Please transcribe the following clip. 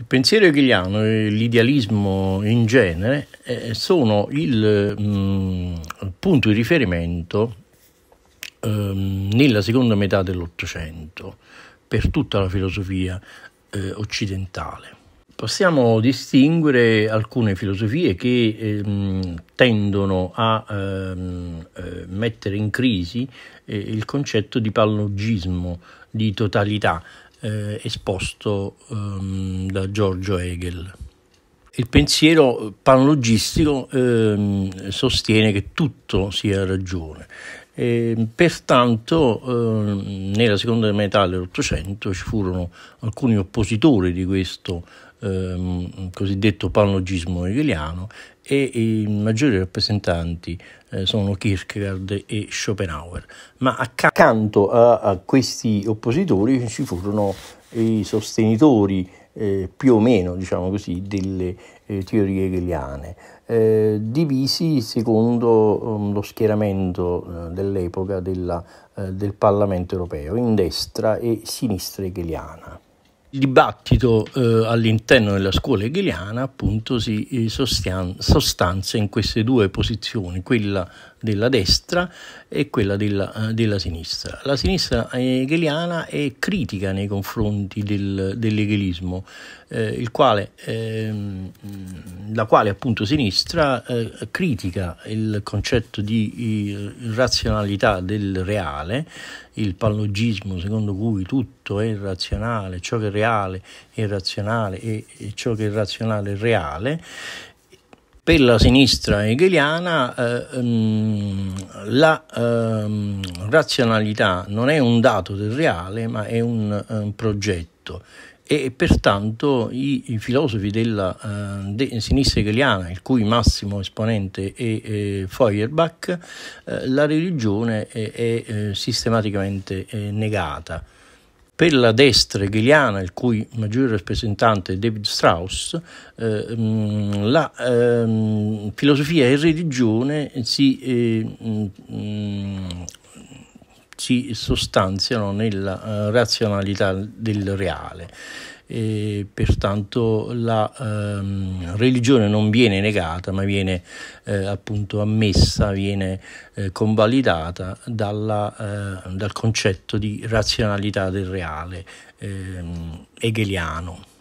Il pensiero hegeliano e l'idealismo in genere eh, sono il mh, mm, punto di riferimento eh, nella seconda metà dell'Ottocento per tutta la filosofia eh, occidentale. Possiamo distinguere alcune filosofie che ehm, tendono a ehm, eh, mettere in crisi eh, il concetto di pallogismo, di totalità, eh, esposto ehm, da Giorgio Hegel. Il pensiero panologistico ehm, sostiene che tutto sia ragione. E, pertanto ehm, nella seconda metà dell'Ottocento ci furono alcuni oppositori di questo ehm, cosiddetto panlogismo hegeliano e i maggiori rappresentanti eh, sono Kierkegaard e Schopenhauer. Ma accanto a, a questi oppositori ci furono i sostenitori eh, più o meno, diciamo così, delle eh, teorie hegeliane, eh, divisi secondo um, lo schieramento eh, dell'epoca della, eh, del Parlamento europeo, in destra e sinistra hegeliana. Il dibattito eh, all'interno della scuola hegeliana appunto si eh, sostanzia in queste due posizioni, quella della destra e quella della, eh, della sinistra. La sinistra hegeliana è critica nei confronti del, dell'egelismo, eh, ehm, la quale appunto sinistra eh, critica il concetto di razionalità del reale, il pallogismo secondo cui tutto è irrazionale, ciò che è reale è irrazionale e ciò che è razionale è reale, per la sinistra hegeliana eh, mm, la eh, razionalità non è un dato del reale ma è un, un progetto e pertanto i, i filosofi della uh, de sinistra hegeliana, il cui massimo esponente è, è Feuerbach, eh, la religione è, è eh, sistematicamente eh, negata. Per la destra hegeliana, il cui maggiore rappresentante è David Strauss, eh, mm, la eh, filosofia e religione si, eh, mm, si sostanziano nella eh, razionalità del reale e pertanto la ehm, religione non viene negata ma viene eh, appunto ammessa, viene eh, convalidata dalla, eh, dal concetto di razionalità del reale ehm, hegeliano.